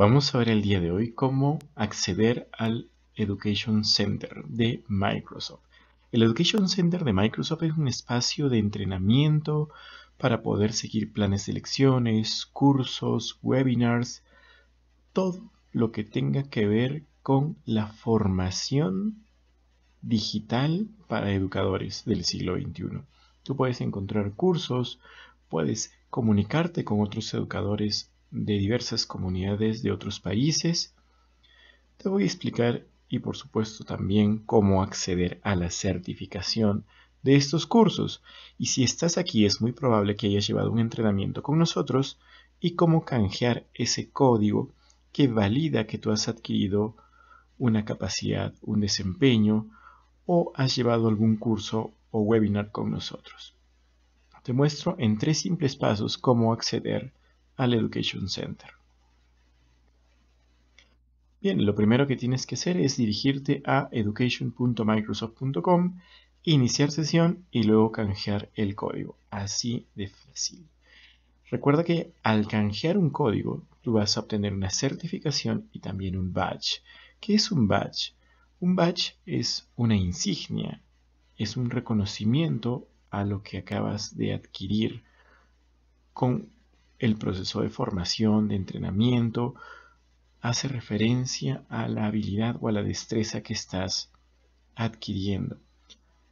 Vamos a ver el día de hoy cómo acceder al Education Center de Microsoft. El Education Center de Microsoft es un espacio de entrenamiento para poder seguir planes de lecciones, cursos, webinars, todo lo que tenga que ver con la formación digital para educadores del siglo XXI. Tú puedes encontrar cursos, puedes comunicarte con otros educadores de diversas comunidades de otros países. Te voy a explicar y por supuesto también cómo acceder a la certificación de estos cursos. Y si estás aquí es muy probable que hayas llevado un entrenamiento con nosotros y cómo canjear ese código que valida que tú has adquirido una capacidad, un desempeño o has llevado algún curso o webinar con nosotros. Te muestro en tres simples pasos cómo acceder al Education Center. Bien, lo primero que tienes que hacer es dirigirte a education.microsoft.com, iniciar sesión y luego canjear el código. Así de fácil. Recuerda que al canjear un código, tú vas a obtener una certificación y también un badge. ¿Qué es un badge? Un badge es una insignia, es un reconocimiento a lo que acabas de adquirir con el proceso de formación, de entrenamiento, hace referencia a la habilidad o a la destreza que estás adquiriendo.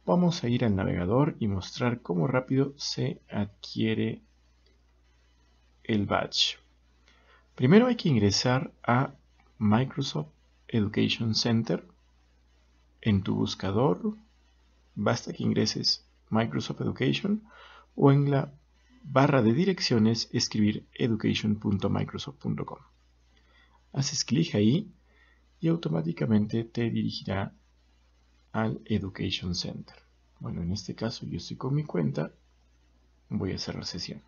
Vamos a ir al navegador y mostrar cómo rápido se adquiere el badge. Primero hay que ingresar a Microsoft Education Center en tu buscador. Basta que ingreses Microsoft Education o en la barra de direcciones, escribir education.microsoft.com. Haces clic ahí y automáticamente te dirigirá al Education Center. Bueno, en este caso yo estoy con mi cuenta, voy a cerrar sesión.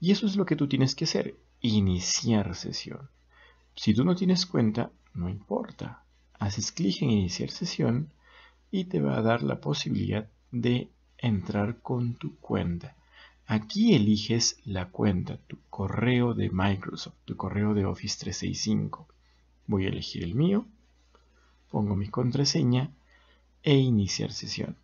Y eso es lo que tú tienes que hacer, iniciar sesión. Si tú no tienes cuenta, no importa. Haces clic en iniciar sesión y te va a dar la posibilidad de entrar con tu cuenta. Aquí eliges la cuenta, tu correo de Microsoft, tu correo de Office 365. Voy a elegir el mío, pongo mi contraseña e iniciar sesión.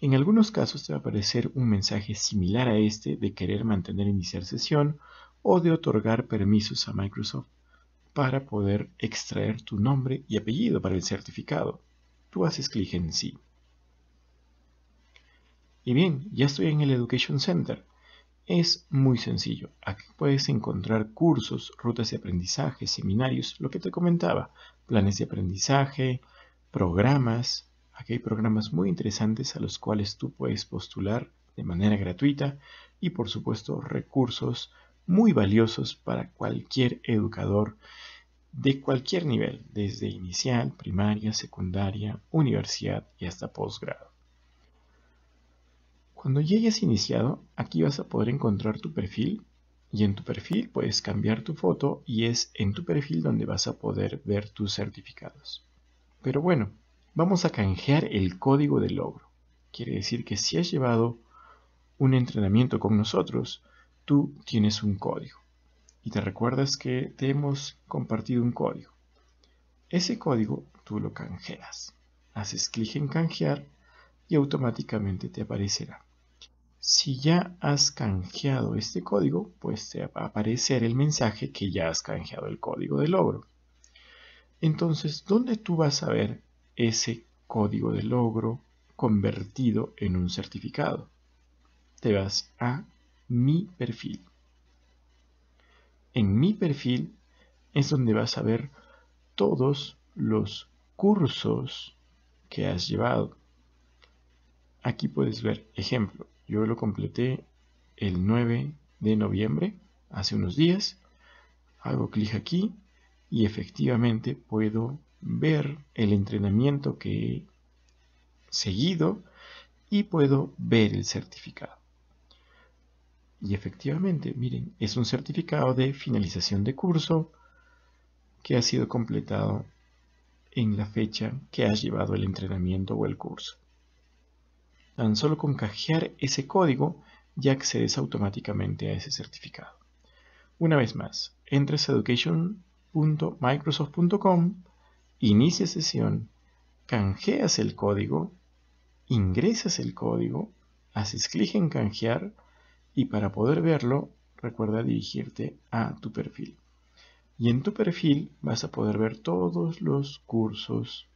En algunos casos te va a aparecer un mensaje similar a este de querer mantener iniciar sesión o de otorgar permisos a Microsoft para poder extraer tu nombre y apellido para el certificado. Tú haces clic en sí. Y bien, ya estoy en el Education Center. Es muy sencillo. Aquí puedes encontrar cursos, rutas de aprendizaje, seminarios, lo que te comentaba, planes de aprendizaje, programas. Aquí hay programas muy interesantes a los cuales tú puedes postular de manera gratuita y por supuesto recursos muy valiosos para cualquier educador de cualquier nivel, desde inicial, primaria, secundaria, universidad y hasta posgrado. Cuando ya hayas iniciado, aquí vas a poder encontrar tu perfil y en tu perfil puedes cambiar tu foto y es en tu perfil donde vas a poder ver tus certificados. Pero bueno, vamos a canjear el código de logro. Quiere decir que si has llevado un entrenamiento con nosotros, tú tienes un código. Y te recuerdas que te hemos compartido un código. Ese código tú lo canjeas. Haces clic en canjear y automáticamente te aparecerá. Si ya has canjeado este código, pues te va a aparecer el mensaje que ya has canjeado el código de logro. Entonces, ¿dónde tú vas a ver ese código de logro convertido en un certificado? Te vas a Mi perfil. En Mi perfil es donde vas a ver todos los cursos que has llevado. Aquí puedes ver ejemplo yo lo completé el 9 de noviembre, hace unos días. Hago clic aquí y efectivamente puedo ver el entrenamiento que he seguido y puedo ver el certificado. Y efectivamente, miren, es un certificado de finalización de curso que ha sido completado en la fecha que has llevado el entrenamiento o el curso. Tan solo con canjear ese código ya accedes automáticamente a ese certificado. Una vez más, entres a education.microsoft.com, inicia sesión, canjeas el código, ingresas el código, haces clic en canjear y para poder verlo recuerda dirigirte a tu perfil. Y en tu perfil vas a poder ver todos los cursos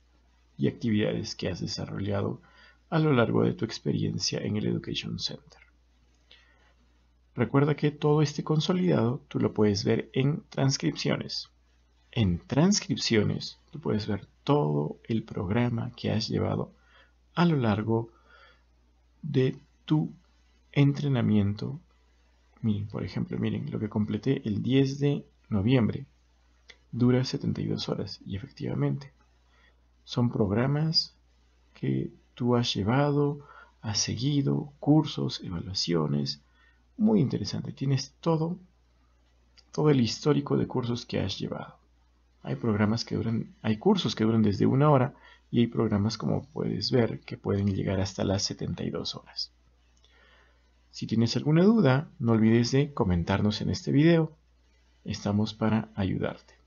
y actividades que has desarrollado a lo largo de tu experiencia en el Education Center. Recuerda que todo este consolidado tú lo puedes ver en transcripciones. En transcripciones tú puedes ver todo el programa que has llevado a lo largo de tu entrenamiento. Miren, por ejemplo, miren, lo que completé el 10 de noviembre dura 72 horas y efectivamente son programas que tú has llevado, has seguido, cursos, evaluaciones. Muy interesante, tienes todo, todo el histórico de cursos que has llevado. Hay programas que duran, hay cursos que duran desde una hora y hay programas como puedes ver que pueden llegar hasta las 72 horas. Si tienes alguna duda, no olvides de comentarnos en este video. Estamos para ayudarte.